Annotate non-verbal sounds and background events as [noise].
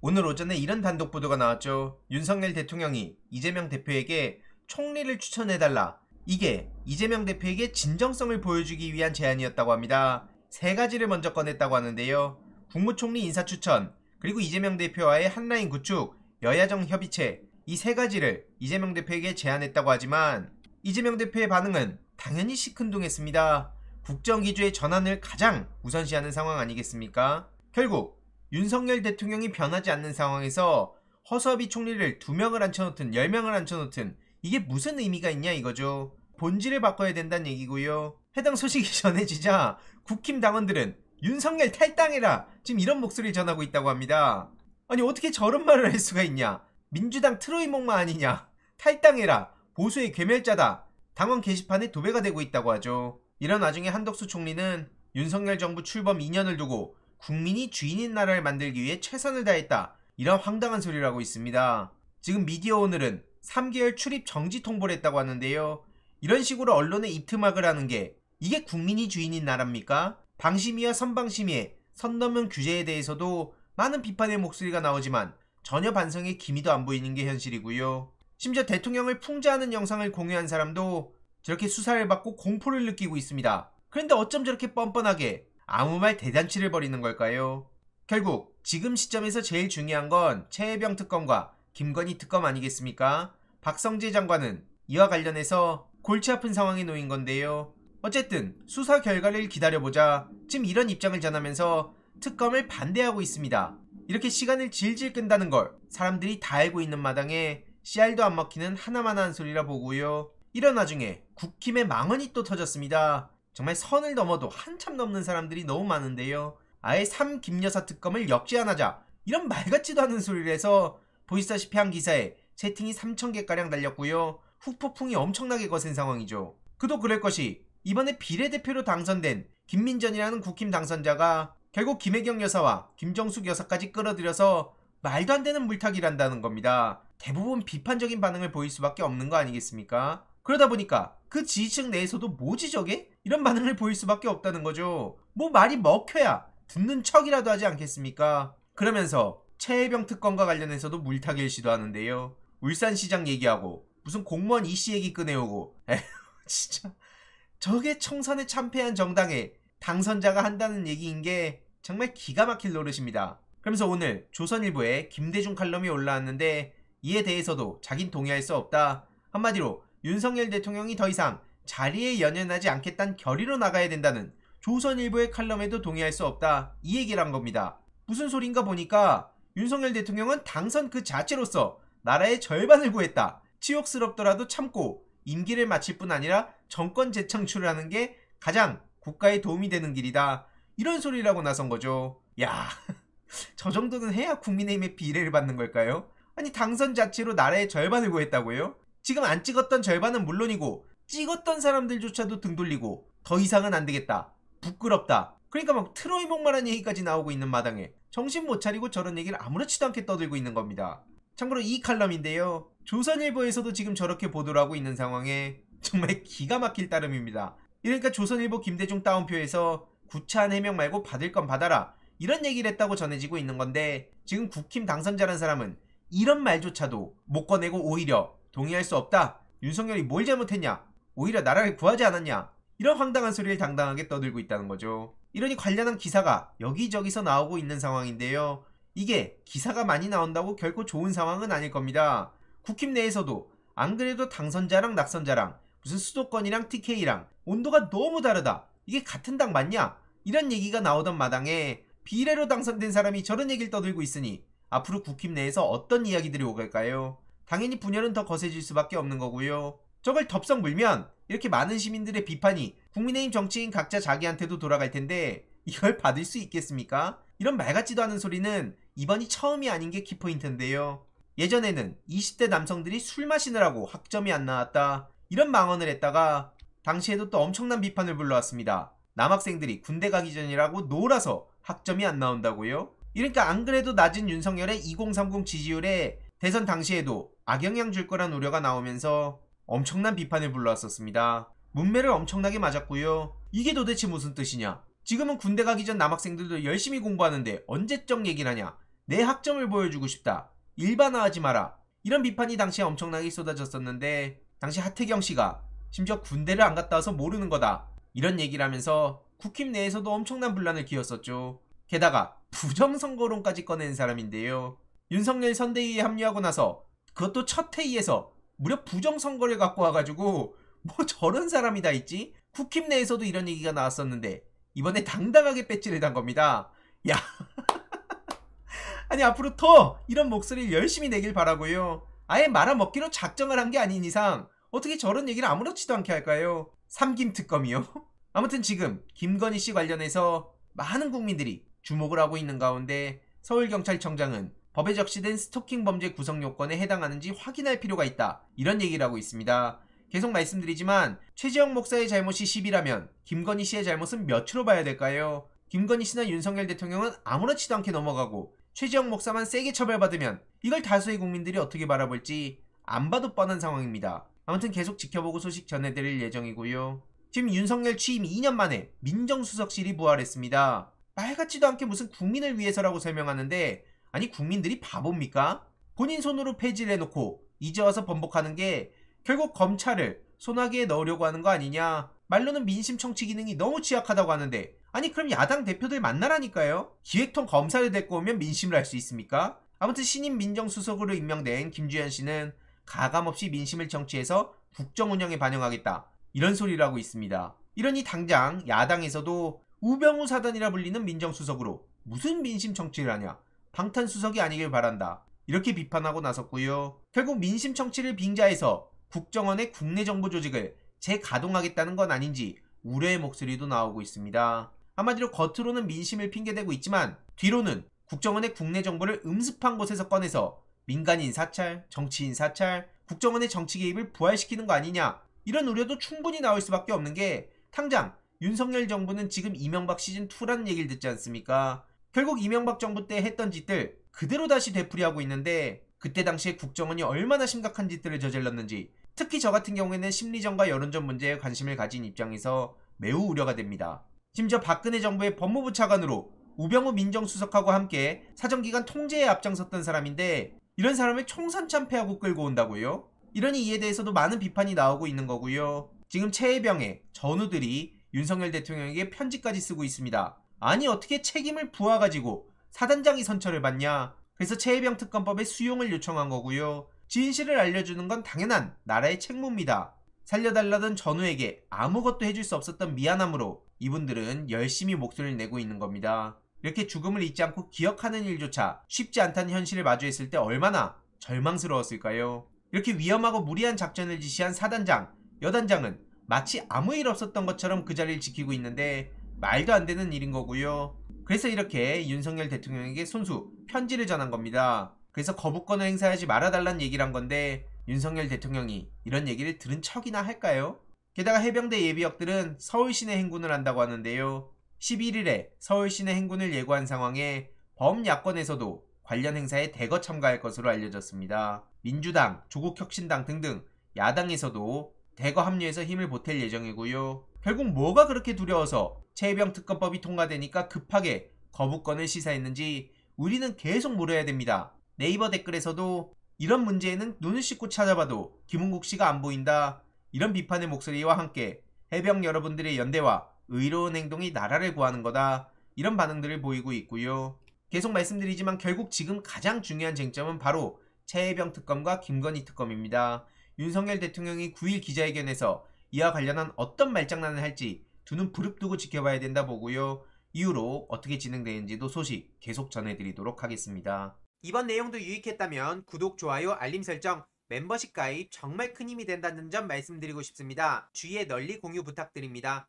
오늘 오전에 이런 단독 보도가 나왔죠. 윤석열 대통령이 이재명 대표에게 총리를 추천해달라. 이게 이재명 대표에게 진정성을 보여주기 위한 제안이었다고 합니다. 세 가지를 먼저 꺼냈다고 하는데요. 국무총리 인사 추천, 그리고 이재명 대표와의 한라인 구축, 여야정 협의체, 이 세 가지를 이재명 대표에게 제안했다고 하지만 이재명 대표의 반응은 당연히 시큰둥했습니다. 국정기조의 전환을 가장 우선시하는 상황 아니겠습니까? 결국 윤석열 대통령이 변하지 않는 상황에서 허수아비 총리를 2명을 앉혀놓든 1 0명을 앉혀놓든 이게 무슨 의미가 있냐 이거죠. 본질을 바꿔야 된다는 얘기고요. 해당 소식이 [laughs] 전해지자 국힘 당원들은 윤석열 탈당해라! 지금 이런 목소리를 전하고 있다고 합니다. 아니 어떻게 저런 말을 할 수가 있냐? 민주당 트로이 목마 아니냐? 탈당해라! 보수의 괴멸자다! 당원 게시판에 도배가 되고 있다고 하죠. 이런 와중에 한덕수 총리는 윤석열 정부 출범 2년을 두고 국민이 주인인 나라를 만들기 위해 최선을 다했다. 이런 황당한 소리라고 있습니다. 지금 미디어 오늘은 3개월 출입 정지 통보를 했다고 하는데요. 이런 식으로 언론에 입트막을 하는 게 이게 국민이 주인인 나라입니까? 방심위와 선방심의 위선 넘은 규제에 대해서도 많은 비판의 목소리가 나오지만 전혀 반성의 기미도 안 보이는 게 현실이고요. 심지어 대통령을 풍자하는 영상을 공유한 사람도 저렇게 수사를 받고 공포를 느끼고 있습니다. 그런데 어쩜 저렇게 뻔뻔하게 아무 말 대잔치를 벌이는 걸까요? 결국 지금 시점에서 제일 중요한 건 최혜병 특검과 김건희 특검 아니겠습니까? 박성재 장관은 이와 관련해서 골치 아픈 상황에 놓인 건데요. 어쨌든 수사 결과를 기다려보자 지금 이런 입장을 전하면서 특검을 반대하고 있습니다. 이렇게 시간을 질질 끈다는 걸 사람들이 다 알고 있는 마당에 씨알도 안 먹히는 하나만한 소리라 보고요. 이런 와중에 국힘의 망언이 또 터졌습니다. 정말 선을 넘어도 한참 넘는 사람들이 너무 많은데요. 아예 3 김여사 특검을 역제안하자 이런 말 같지도 않은 소리를 해서 보시다시피 한 기사에 채팅이 3천개가량 달렸고요. 후폭풍이 엄청나게 거센 상황이죠. 그도 그럴 것이 이번에 비례대표로 당선된 김민전이라는 국힘 당선자가 결국 김혜경 여사와 김정숙 여사까지 끌어들여서 말도 안 되는 물타기를 한다는 겁니다. 대부분 비판적인 반응을 보일 수밖에 없는 거 아니겠습니까? 그러다 보니까 그 지지층 내에서도 뭐지 저게? 이런 반응을 보일 수밖에 없다는 거죠. 뭐 말이 먹혀야 듣는 척이라도 하지 않겠습니까? 그러면서 최혜병 특검과 관련해서도 물타기를 시도하는데요. 울산시장 얘기하고 무슨 공무원 이씨 얘기 꺼내오고 [laughs] 에휴 진짜 저게 청선에 참패한 정당에 당선자가 한다는 얘기인 게 정말 기가 막힐 노릇입니다. 그러면서 오늘 조선일보에 김대중 칼럼이 올라왔는데 이에 대해서도 자긴 동의할 수 없다. 한마디로 윤석열 대통령이 더 이상 자리에 연연하지 않겠다는 결의로 나가야 된다는 조선일보의 칼럼에도 동의할 수 없다 이 얘기를 한 겁니다. 무슨 소린가 보니까 윤석열 대통령은 당선 그 자체로서 나라의 절반을 구했다. 치욕스럽더라도 참고 임기를 마칠 뿐 아니라 정권 재창출을 하는 게 가장 국가에 도움이 되는 길이다. 이런 소리라고 나선 거죠. 야, [laughs] 저 정도는 해야 국민의힘의 비례를 받는 걸까요? 아니 당선 자체로 나라의 절반을 구했다고요? 지금 안 찍었던 절반은 물론이고 찍었던 사람들조차도 등 돌리고 더 이상은 안 되겠다. 부끄럽다. 그러니까 막 트로이목마란 얘기까지 나오고 있는 마당에 정신 못 차리고 저런 얘기를 아무렇지도 않게 떠들고 있는 겁니다. 참고로 이 칼럼인데요. 조선일보에서도 지금 저렇게 보도를 하고 있는 상황에 정말 기가 막힐 따름입니다. 이러니까 조선일보 김대중 따옴표에서 구차한 해명 말고 받을 건 받아라 이런 얘기를 했다고 전해지고 있는 건데 지금 국힘 당선자란 사람은 이런 말조차도 못 꺼내고 오히려 동의할 수 없다. 윤석열이 뭘 잘못했냐? 오히려 나라를 구하지 않았냐? 이런 황당한 소리를 당당하게 떠들고 있다는 거죠. 이러니 관련한 기사가 여기저기서 나오고 있는 상황인데요. 이게 기사가 많이 나온다고 결코 좋은 상황은 아닐 겁니다. 국힘 내에서도 안 그래도 당선자랑 낙선자랑 무슨 수도권이랑 TK랑 온도가 너무 다르다. 이게 같은 당 맞냐? 이런 얘기가 나오던 마당에 비례로 당선된 사람이 저런 얘기를 떠들고 있으니 앞으로 국힘 내에서 어떤 이야기들이 오갈까요? 당연히 분열은 더 거세질 수밖에 없는 거고요. 저걸 덥석 물면 이렇게 많은 시민들의 비판이 국민의힘 정치인 각자 자기한테도 돌아갈 텐데 이걸 받을 수 있겠습니까? 이런 말 같지도 않은 소리는 이번이 처음이 아닌 게 키포인트인데요. 예전에는 20대 남성들이 술 마시느라고 학점이 안 나왔다. 이런 망언을 했다가 당시에도 또 엄청난 비판을 불러왔습니다. 남학생들이 군대 가기 전이라고 놀아서 학점이 안 나온다고요? 이러니까 안 그래도 낮은 윤석열의 2030 지지율에 대선 당시에도 악영향 줄 거란 우려가 나오면서 엄청난 비판을 불러왔었습니다. 문매를 엄청나게 맞았고요. 이게 도대체 무슨 뜻이냐? 지금은 군대 가기 전 남학생들도 열심히 공부하는데 언제적 얘기를 하냐? 내 학점을 보여주고 싶다. 일반화하지 마라. 이런 비판이 당시에 엄청나게 쏟아졌었는데 당시 하태경 씨가 심지어 군대를 안 갔다 와서 모르는 거다. 이런 얘기를 하면서 국힘 내에서도 엄청난 분란을 기었었죠. 게다가 부정선거론까지 꺼낸 사람인데요. 윤석열 선대위에 합류하고 나서 그것도 첫 회의에서 무려 부정선거를 갖고 와가지고 뭐 저런 사람이 다 있지? 국힘 내에서도 이런 얘기가 나왔었는데 이번에 당당하게 배지를 단 겁니다. 야 [laughs] 아니 앞으로 더 이런 목소리를 열심히 내길 바라고요. 아예 말아먹기로 작정을 한 게 아닌 이상 어떻게 저런 얘기를 아무렇지도 않게 할까요? 삼김 특검이요. [laughs] 아무튼 지금 김건희 씨 관련해서 많은 국민들이 주목을 하고 있는 가운데 서울경찰청장은 법에 적시된 스토킹 범죄 구성 요건에 해당하는지 확인할 필요가 있다. 이런 얘기를 하고 있습니다. 계속 말씀드리지만 최지영 목사의 잘못이 10이라면 김건희 씨의 잘못은 몇으로 봐야 될까요? 김건희 씨나 윤석열 대통령은 아무렇지도 않게 넘어가고 최지영 목사만 세게 처벌받으면 이걸 다수의 국민들이 어떻게 바라볼지 안 봐도 뻔한 상황입니다. 아무튼 계속 지켜보고 소식 전해드릴 예정이고요. 지금 윤석열 취임 2년 만에 민정수석실이 부활했습니다. 빨갛지도 않게 무슨 국민을 위해서라고 설명하는데 아니 국민들이 바보입니까? 본인 손으로 폐지를 해놓고 이제 와서 번복하는 게 결국 검찰을 소나기에 넣으려고 하는 거 아니냐 말로는 민심 청취 기능이 너무 취약하다고 하는데 아니 그럼 야당 대표들 만나라니까요 기획통 검사를 데리고 오면 민심을 알수 있습니까? 아무튼 신임 민정수석으로 임명된 김주현 씨는 가감없이 민심을 청취해서 국정 운영에 반영하겠다 이런 소리를 하고 있습니다 이러니 당장 야당에서도 우병우 사단이라 불리는 민정수석으로 무슨 민심 청취를 하냐 방탄수석이 아니길 바란다. 이렇게 비판하고 나섰고요. 결국 민심 청취를 빙자해서 국정원의 국내 정보 조직을 재가동하겠다는 건 아닌지 우려의 목소리도 나오고 있습니다. 한마디로 겉으로는 민심을 핑계대고 있지만 뒤로는 국정원의 국내 정보를 음습한 곳에서 꺼내서 민간인 사찰, 정치인 사찰, 국정원의 정치 개입을 부활시키는 거 아니냐 이런 우려도 충분히 나올 수밖에 없는 게 당장 윤석열 정부는 지금 이명박 시즌2라는 얘기를 듣지 않습니까? 결국 이명박 정부 때 했던 짓들 그대로 다시 되풀이하고 있는데 그때 당시에 국정원이 얼마나 심각한 짓들을 저질렀는지 특히 저 같은 경우에는 심리전과 여론전 문제에 관심을 가진 입장에서 매우 우려가 됩니다. 심지어 박근혜 정부의 법무부 차관으로 우병우 민정수석하고 함께 사정기관 통제에 앞장섰던 사람인데 이런 사람을 총선 참패하고 끌고 온다고요? 이러니 이에 대해서도 많은 비판이 나오고 있는 거고요. 지금 최혜병의 전우들이 윤석열 대통령에게 편지까지 쓰고 있습니다. 아니 어떻게 책임을 부하가지고 사단장이 선처를 받냐. 그래서 체해병 특검법의 수용을 요청한 거고요. 진실을 알려주는 건 당연한 나라의 책무입니다. 살려달라던 전우에게 아무것도 해줄 수 없었던 미안함으로 이분들은 열심히 목소리를 내고 있는 겁니다. 이렇게 죽음을 잊지 않고 기억하는 일조차 쉽지 않다는 현실을 마주했을 때 얼마나 절망스러웠을까요? 이렇게 위험하고 무리한 작전을 지시한 사단장, 여단장은 마치 아무 일 없었던 것처럼 그 자리를 지키고 있는데 말도 안 되는 일인 거고요. 그래서 이렇게 윤석열 대통령에게 손수 편지를 전한 겁니다. 그래서 거부권을 행사하지 말아달라는 얘기를 한 건데 윤석열 대통령이 이런 얘기를 들은 척이나 할까요? 게다가 해병대 예비역들은 서울시내 행군을 한다고 하는데요. 11일에 서울시내 행군을 예고한 상황에 범야권에서도 관련 행사에 대거 참가할 것으로 알려졌습니다. 민주당, 조국혁신당 등등 야당에서도 대거 합류해서 힘을 보탤 예정이고요. 결국 뭐가 그렇게 두려워서 체병 특검법이 통과되니까 급하게 거부권을 시사했는지 우리는 계속 물어야 됩니다. 네이버 댓글에서도 이런 문제에는 눈을 씻고 찾아봐도 김은국 씨가 안 보인다. 이런 비판의 목소리와 함께 해병 여러분들의 연대와 의로운 행동이 나라를 구하는 거다. 이런 반응들을 보이고 있고요. 계속 말씀드리지만 결국 지금 가장 중요한 쟁점은 바로 최해병 특검과 김건희 특검입니다. 윤석열 대통령이 9일 기자회견에서 이와 관련한 어떤 말장난을 할지 두 눈 부릅뜨고 지켜봐야 된다 보고요. 이후로 어떻게 진행되는지도 소식 계속 전해드리도록 하겠습니다. 이번 내용도 유익했다면 구독, 좋아요, 알림 설정, 멤버십 가입 정말 큰 힘이 된다는 점 말씀드리고 싶습니다. 주위에 널리 공유 부탁드립니다.